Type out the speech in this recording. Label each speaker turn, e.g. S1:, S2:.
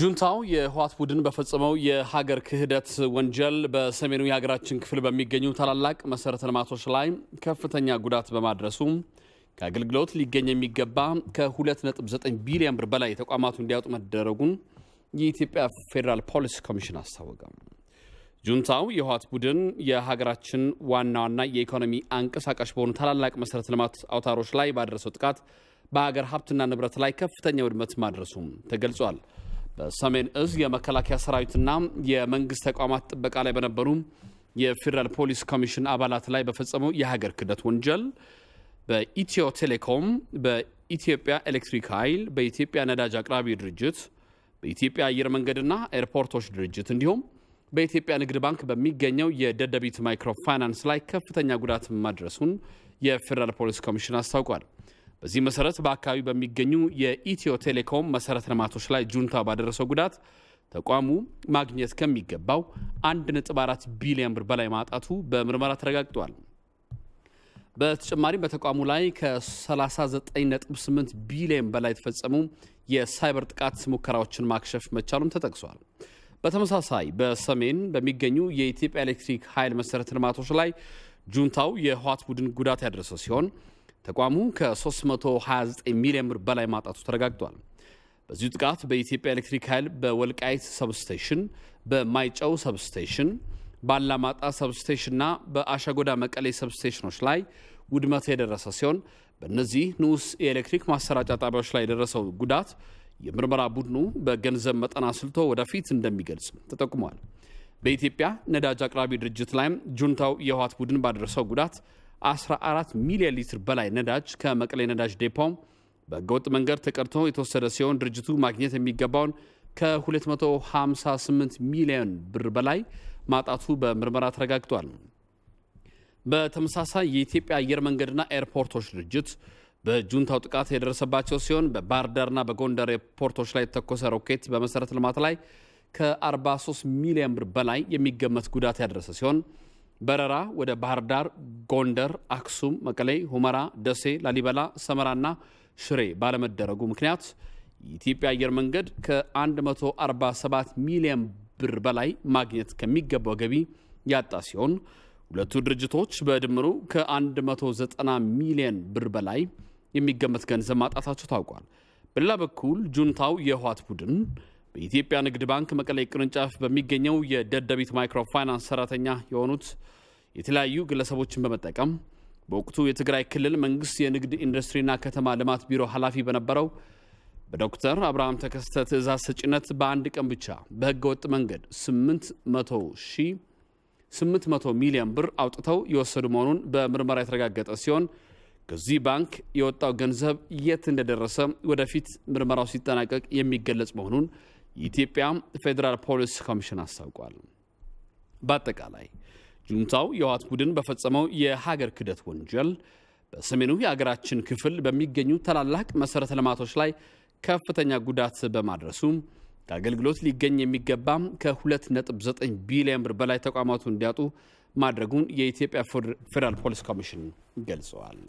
S1: ጁንታው የህወሓት ቡድን በፈጸመው የሀገር ክህደት ወንጀል በሰሜኑ የሀገራችን ክፍል በሚገኙ ታላላቅ መሰረተ ልማቶች ላይ ከፍተኛ ጉዳት በማድረሱ ከአገልግሎት ሊገኝ የሚገባ ከ2.9 ቢሊዮን ብር በላይ ተቋማቱ እንዲያወጡ መደረጉን የኢትዮጵያ ፌዴራል ፖሊስ ኮሚሽን አስታወቀ። ጁንታው የህወሓት ቡድን የሀገራችን ዋና ዋና የኢኮኖሚ አንቀሳቃሽ በሆኑ ታላላቅ መሰረተ ልማት አውታሮች ላይ ባደረሰው ጥቃት በሀገር ሀብትና ንብረት ላይ ከፍተኛ ውድመት ማድረሱም ተገልጿል። በሰሜን እዝ የመከላከያ ሰራዊትና የመንግስት ተቋማት ጥበቃ ላይ በነበሩ የፌዴራል ፖሊስ ኮሚሽን አባላት ላይ በፈጸመው የሀገር ክህደት ወንጀል በኢትዮ ቴሌኮም፣ በኢትዮጵያ ኤሌክትሪክ ኃይል፣ በኢትዮጵያ ነዳጅ አቅራቢ ድርጅት፣ በኢትዮጵያ አየር መንገድና ኤርፖርቶች ድርጅት እንዲሁም በኢትዮጵያ ንግድ ባንክ በሚገኘው የደደቢት ማይክሮ ፋይናንስ ላይ ከፍተኛ ጉዳት ማድረሱን የፌዴራል ፖሊስ ኮሚሽን አስታውቋል። በዚህ መሰረት በአካባቢ በሚገኙ የኢትዮ ቴሌኮም መሰረተ ልማቶች ላይ ጁንታ ባደረሰው ጉዳት ተቋሙ ማግኘት ከሚገባው 1.4 ቢሊዮን ብር በላይ ማጣቱ በምርመራ ተረጋግጧል። በተጨማሪም በተቋሙ ላይ ከ39.8 ቢሊዮን በላይ የተፈጸሙ የሳይበር ጥቃት ሙከራዎችን ማክሸፍ መቻሉም ተጠቅሷል። በተመሳሳይ በሰሜን በሚገኙ የኢትዮጵያ ኤሌክትሪክ ኃይል መሰረተ ልማቶች ላይ ጁንታው የህወሓት ቡድን ጉዳት ያደረሰ ሲሆን ተቋሙ ከ329 ሚሊዮን ብር በላይ ማጣቱ ተረጋግጧል። በዚሁ ጥቃት በኢትዮጵያ ኤሌክትሪክ ኃይል በወልቃይት ሰብስቴሽን፣ በማይጨው ሰብስቴሽን፣ ባላማጣ ሰብስቴሽንና በአሸጎዳ መቀሌ ሰብስቴሽኖች ላይ ውድመት የደረሰ ሲሆን በእነዚህ ንዑስ የኤሌክትሪክ ማሰራጫ ጣቢያዎች ላይ የደረሰው ጉዳት የምርመራ ቡድኑ በገንዘብ መጠን አስልቶ ወደፊት እንደሚገልጽ ተጠቁሟል። በኢትዮጵያ ነዳጅ አቅራቢ ድርጅት ላይም ጁንታው የህወሓት ቡድን ባደረሰው ጉዳት 14 ሚሊዮን ሊትር በላይ ነዳጅ ከመቀሌ ነዳጅ ዴፖም በህገወጥ መንገድ ተቀድቶ የተወሰደ ሲሆን ድርጅቱ ማግኘት የሚገባውን ከ258 ሚሊዮን ብር በላይ ማጣቱ በምርመራ ተረጋግጧል። በተመሳሳይ የኢትዮጵያ አየር መንገድና ኤርፖርቶች ድርጅት በጁንታው ጥቃት የደረሰባቸው ሲሆን በባህር ዳርና በጎንደር ኤርፖርቶች ላይ የተተኮሰ ሮኬት በመሰረተ ልማት ላይ ከ43 ሚሊዮን ብር በላይ የሚገመት ጉዳት ያደረሰ ሲሆን በረራ ወደ ባህር ዳር፣ ጎንደር፣ አክሱም፣ መቀሌ፣ ሁመራ፣ ደሴ፣ ላሊበላ፣ ሰመራና ሽሬ ባለመደረጉ ምክንያት የኢትዮጵያ አየር መንገድ ከ147 ሚሊዮን ብር በላይ ማግኘት ከሚገባው ገቢ ያጣ ሲሆን ሁለቱ ድርጅቶች በድምሩ ከ190 ሚሊዮን ብር በላይ የሚገመት ገንዘብ ማጣታቸው ታውቋል። በሌላ በኩል ጁንታው የህወሓት ቡድን በኢትዮጵያ ንግድ ባንክ መቀሌ ቅርንጫፍ በሚገኘው የደደቢት ማይክሮፋይናንስ ሰራተኛ የሆኑት የተለያዩ ግለሰቦችን በመጠቀም በወቅቱ የትግራይ ክልል መንግስት የንግድ ኢንዱስትሪና ከተማ ልማት ቢሮ ኃላፊ በነበረው በዶክተር አብርሃም ተከስተ ትእዛዝ ሰጭነት በአንድ ቀን ብቻ በህገወጥ መንገድ 800 ሚሊዮን ብር አውጥተው የወሰዱ መሆኑን በምርመራ የተረጋገጠ ሲሆን ከዚህ ባንክ የወጣው ገንዘብ የት እንደደረሰ ወደፊት ምርመራው ሲጠናቀቅ የሚገለጽ መሆኑን የኢትዮጵያ ፌዴራል ፖሊስ ኮሚሽን አስታውቋል። በአጠቃላይ ጁንታው የህወሓት ቡድን በፈጸመው የሀገር ክደት ወንጀል በሰሜኑ የሀገራችን ክፍል በሚገኙ ታላላቅ መሠረተ ልማቶች ላይ ከፍተኛ ጉዳት በማድረሱ ከአገልግሎት ሊገኝ የሚገባም ከ2.9 ቢሊዮን ብር በላይ ተቋማቱ እንዲያጡ ማድረጉን የኢትዮጵያ ፌዴራል ፖሊስ ኮሚሽን ገልጸዋል።